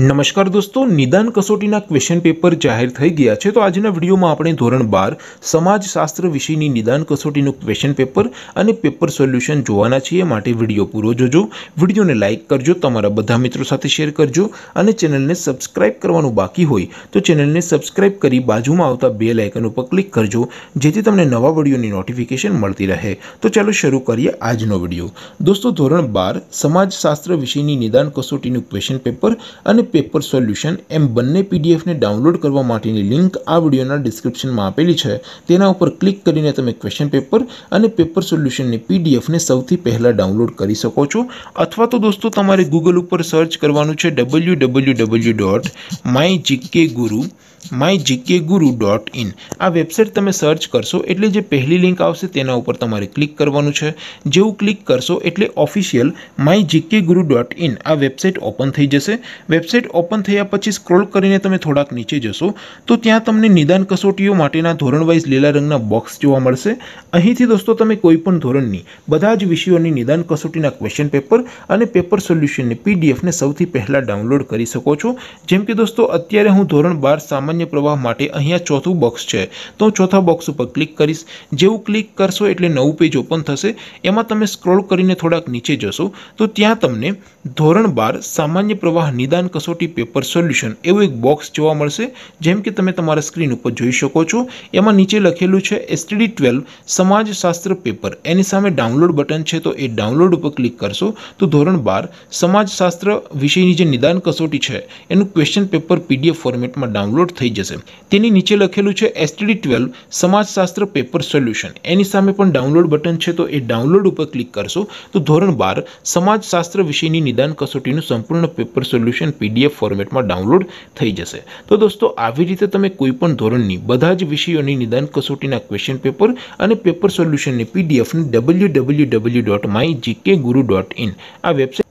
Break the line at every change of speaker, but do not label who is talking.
નમસ્કાર દોસ્તો નિદાન કસોટીનું ક્વેશ્ચન પેપર જાહેર થઈ ગયું છે તો આજના વિડિયોમાં આપણે ધોરણ 12 સમાજશાસ્ત્ર વિષયની નિદાન કસોટીનું ક્વેશ્ચન પેપર અને પેપર સોલ્યુશન જોવાના છે માટે વિડિયો પૂરો જોજો વિડિયોને લાઈક કરજો તમારા બધા મિત્રો સાથે શેર કરજો અને ચેનલને સબ્સ્ક્રાઇબ કરવાનું બાકી હોય તો ચેનલને સબ્સ્ક્રાઇબ કરી બાજુમાં આવતા બેલ આઇકન પર ક્લિક કરજો જેથી તમને નવા વિડિયોની નોટિફિકેશન મળતી રહે તો ચાલો શરૂ કરીએ આજનો વિડિયો દોસ્તો ધોરણ 12 સમાજશાસ્ત્ર વિષયની નિદાન કસોટીનું ક્વેશ્ચન પેપર અને पेपर सॉल्यूशन एम बनने पीडीएफ ने डाउनलोड करवाने की लिंक आ वीडियो ना डिस्क्रिप्शन में अपेली छे તેના ઉપર ક્લિક કરીને તમે ક્વેશ્ચન પેપર અને પેપર સોલ્યુશન ની પીડીએફ ને સૌથી પહેલા ડાઉનલોડ કરી શકો છો અથવા તો દોસ્તો તમારે Google ઉપર સર્ચ કરવાનું છે www. mygkguru my GK guru dot in આ વેબસાઇટ તમે સર્ચ કરશો એટલે જે પહેલી લિંક આવશે તેના ઉપર તમારે ક્લિક કરવાનું છે જેવું ક્લિક કરશો એટલે official my GK guru dot in આ વેબસાઇટ ઓપન થઈ જશે વેબસાઇટ ઓપન થયા પછી સ્ક્રોલ કરીને તમે થોડાક નીચે જશો તો ત્યાં તમને નિદાન કસોટીઓ માટેના ધોરણ વાઇઝ લીલા રંગના બોક્સ જોવા મળશે અહીંથી દોસ્તો તમે કોઈપણ ધોરણની બધા જ વિષયોની નિદાન કસોટીના ક્વેશ્ચન પેપર અને પેપર સોલ્યુશનની પીડીએફને સૌથી પહેલાં ડાઉનલોડ કરી શકો છો જેમ કે દોસ્તો અત્યારે હું ધોરણ બાર સામાન્ય માન્ય પ્રવાહ માટે અહીંયા ચોથું બોક્સ છે તો ચોથો બોક્સ ઉપર ક્લિક કરશો જેવું ક્લિક કરશો એટલે નવું પેજ ઓપન થશે એમાં તમે સ્ક્રોલ કરીને થોડક નીચે જશો તો ત્યાં તમને ધોરણ 12 સામાન્ય પ્રવાહ નિદાન કસોટી પેપર સોલ્યુશન એવો એક બોક્સ જોવા મળશે જેમ કે તમે તમારા સ્ક્રીન ઉપર જોઈ શકો છો એમાં નીચે લખેલું છે STD 12 સમાજશાસ્ત્ર પેપર એની સામે ડાઉનલોડ બટન છે તો એ ડાઉનલોડ ઉપર ક્લિક કરશો તો ધોરણ 12 સમાજશાસ્ત્ર વિષયની જે નિદાન કસોટી છે એનું ક્વેશ્ચન પેપર PDF ફોર્મેટમાં ડાઉનલોડ થઈ જશે તેની નીચે લખેલું છે એસટીડી ટ્વેલ્વ સમાજશાસ્ત્ર પેપર સોલ્યુશન એની સામે પણ ડાઉનલોડ બટન છે તો એ ડાઉનલોડ ઉપર ક્લિક કરશો તો ધોરણ બાર સમાજશાસ્ત્ર વિષયની નિદાન કસોટીનું સંપૂર્ણ પેપર સોલ્યુશન પીડીએફ ફોર્મેટમાં ડાઉનલોડ થઈ જશે તો દોસ્તો આવી રીતે તમે કોઈપણ ધોરણની બધા જ વિષયોની નિદાન કસોટીના ક્વેશ્ચન પેપર અને પેપર સોલ્યુશનની પીડીએફની W W W dot my GK guru dot in આ વેબસાઇટ